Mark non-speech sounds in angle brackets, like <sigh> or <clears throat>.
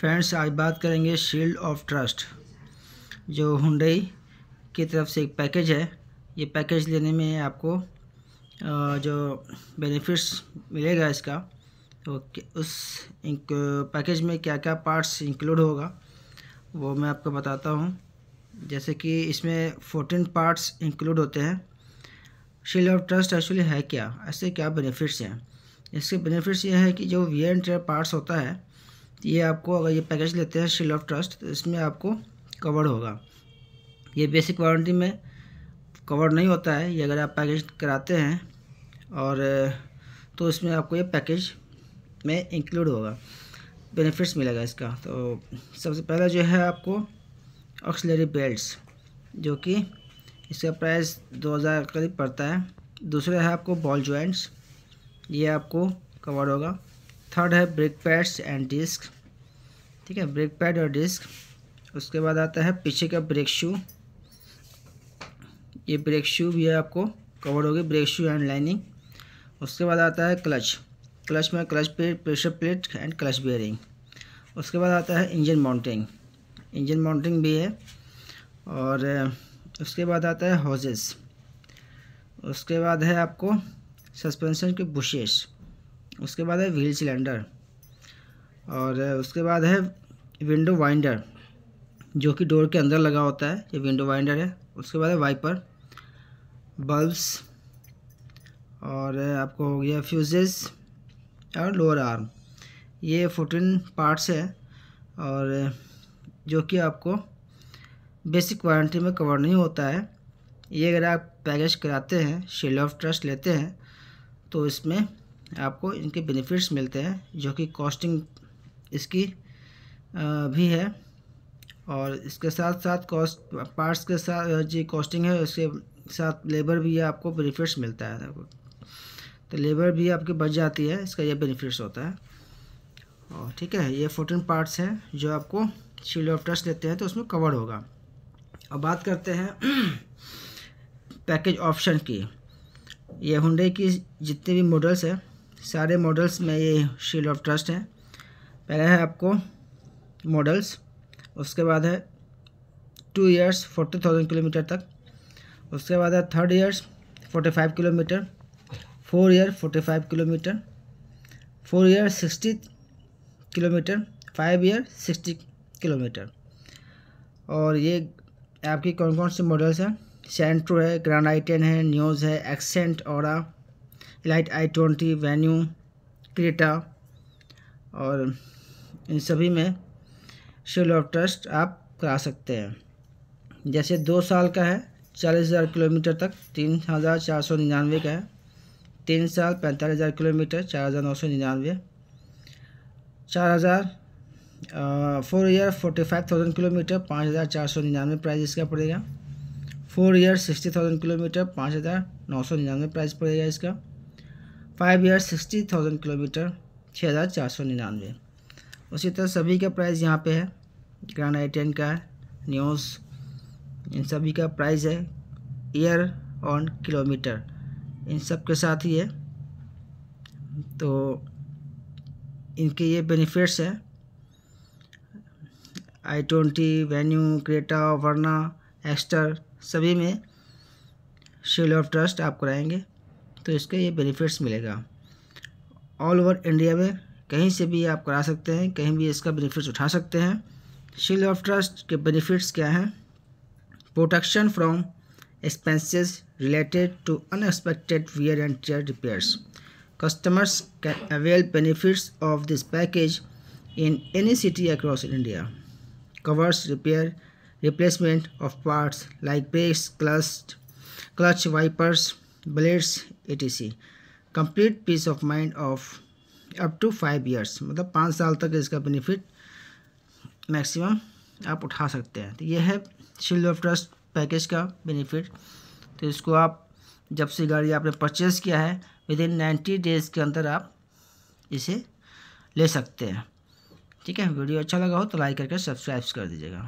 friends आज बात करेंगे शील्ड ऑफ ट्रस्ट जो हुडई की तरफ से एक पैकेज है ये पैकेज लेने में आपको जो बेनिफिट्स मिलेगा इसका तो उस पैकेज में क्या क्या पार्ट्स इंक्लूड होगा वो मैं आपको बताता हूँ जैसे कि इसमें फोर्टीन पार्ट्स इंक्लूड होते हैं शील्ड ऑफ ट्रस्ट एक्चुअली है क्या ऐसे क्या बेनिफिट्स हैं इसके बेनिफिट्स ये है कि जो वी एंड पार्ट्स होता है तो ये आपको अगर ये पैकेज लेते हैं शील ऑफ ट्रस्ट तो इसमें आपको कवर होगा ये बेसिक वारंटी में कवर नहीं होता है ये अगर आप पैकेज कराते हैं और तो इसमें आपको ये पैकेज में इंक्लूड होगा बेनिफिट्स मिलेगा इसका तो सबसे पहला जो है आपको ऑक्सलरी बेल्ट्स जो कि इसका प्राइस 2000 करीब पड़ता है दूसरा है आपको बॉल जॉइंट्स ये आपको कवर होगा थर्ड है ब्रेक पैड्स एंड डिस्क ठीक है ब्रेक पैड और डिस्क उसके बाद आता है पीछे का ब्रेक शू ये ब्रेक शू भी है आपको कवर होगी ब्रेक शू एंड लाइनिंग उसके बाद आता है क्लच क्लच में clutch plate pressure plate and clutch bearing उसके बाद आता है इंजन माउंटिंग इंजन माउंटिंग भी है और उसके बाद आता है हॉजेस उसके बाद है आपको सस्पेंशन के बुशेस उसके बाद है व्हील सिलेंडर और उसके बाद है विंडो वाइंडर जो कि डोर के अंदर लगा होता है ये विंडो वाइंडर है उसके बाद है वाइपर बल्ब्स और आपको हो गया फ्यूजेस और लोअर आर्म ये फोर्टीन पार्ट्स है और जो कि आपको बेसिक वारंटी में कवर नहीं होता है ये अगर आप पैकेज कराते हैं शेल ऑफ ट्रस्ट लेते हैं तो इसमें आपको इनके बेनिफिट्स मिलते हैं जो कि कॉस्टिंग इसकी भी है और इसके साथ साथ कॉस्ट पार्ट्स के साथ जी कॉस्टिंग है उसके साथ लेबर भी आपको बेनिफिट्स मिलता है तो लेबर भी आपकी बच जाती है इसका यह बेनिफिट्स होता है और ठीक है ये फोर्टीन पार्ट्स हैं जो आपको शील्ड ऑफ ट्रस्ट लेते हैं तो उसमें कवर होगा अब बात करते हैं पैकेज <clears throat> ऑप्शन की ये हुडे की जितने भी मॉडल्स हैं सारे मॉडल्स में ये शील्ड ऑफ ट्रस्ट हैं पहले है आपको मॉडल्स उसके बाद है two years forty thousand kilometre तक उसके बाद है third years forty five kilometre four year forty five kilometre four year sixty kilometre five year sixty kilometre और ये आपकी कौन कौन से मॉडल्स हैं सेंट्रो है ग्रैंड आई टेन है न्यूज़ है एक्सेंट और Elite i twenty Venue Creta और इन सभी में शेड्यूल ऑफ ट्रस्ट आप करा सकते हैं जैसे दो साल का है चालीस हज़ार किलोमीटर तक तीन हज़ार चार सौ निन्यानवे का है तीन साल पैंतालीस हज़ार किलोमीटर चार हज़ार नौ सौ निन्यानवे चार हज़ार four year forty five thousand kilometre पाँच हज़ार चार सौ निन्यानवे प्राइस इसका पड़ेगा four year sixty thousand kilometre पाँच हज़ार नौ सौ निन्यानवे प्राइस पड़ेगा इसका five year sixty thousand kilometre छः हज़ार चार सौ निन्यानवे उसी तरह सभी का प्राइस यहाँ पे है ग्रांड आई टेन का न्यूज़ इन सभी का प्राइस है ईयर ऑन किलोमीटर इन सब के साथ ही है तो इनके ये बेनिफिट्स हैं i twenty Venue Creta Verna Exter सभी में शेल ऑफ ट्रस्ट आप कराएंगे तो इसके ये बेनिफिट्स मिलेगा ऑल ओवर इंडिया में कहीं से भी आप करा सकते हैं कहीं भी इसका बेनिफिट्स उठा सकते हैं शील्ड ऑफ ट्रस्ट के बेनिफिट्स क्या हैं protection from expenses related to unexpected wear and tear repairs customers can avail benefits of this package in any city across India covers repair replacement of parts like brakes clutch clutch wipers blades A T C complete peace of mind of up to five years मतलब पाँच साल तक इसका benefit maximum आप उठा सकते हैं तो ये है शील्ड ऑफ ट्रस्ट पैकेज का बेनिफिट तो इसको आप जब से गाड़ी आपने परचेज़ किया है विद इन नाइन्टी डेज़ के अंदर आप इसे ले सकते हैं ठीक है वीडियो अच्छा लगा हो तो लाइक करके सब्सक्राइब कर दीजिएगा